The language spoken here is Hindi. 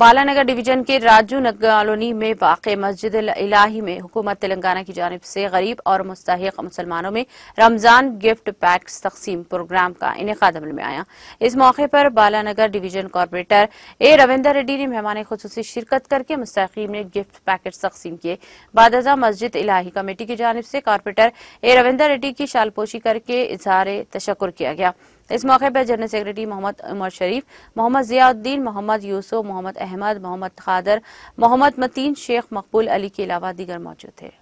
बालानगर डिवीजन के राजू कॉलोनी में वाक़ मस्जिद इलाही में हुकूमत तेलंगाना की जानब से गरीब और मुस्तक मुसलमानों में रमजान गिफ्ट पैक तकसीम प्रोग्राम का इनका अमल में आया इस मौके पर Balanagar division corporator A Ravinder Reddy ने मेहमान खसूस शिरकत करके मुस्तकीम ने गिफ्ट पैकेट तकसीम किए बाद मस्जिद इलाही कमेटी की जानब से कॉरपोरेटर ए रविंदर रेड्डी की शालपोशी करके इजहार तशक्र किया गया इस मौके पर जनरल सेक्रेटरी मोहम्मद उमर शरीफ मोहम्मद जियाउद्दीन मोहम्मद यूसुफ मोहम्मद अहमद मोहम्मद खादर मोहम्मद मतीन शेख मकबूल अली के अलावा दीगर मौजूद थे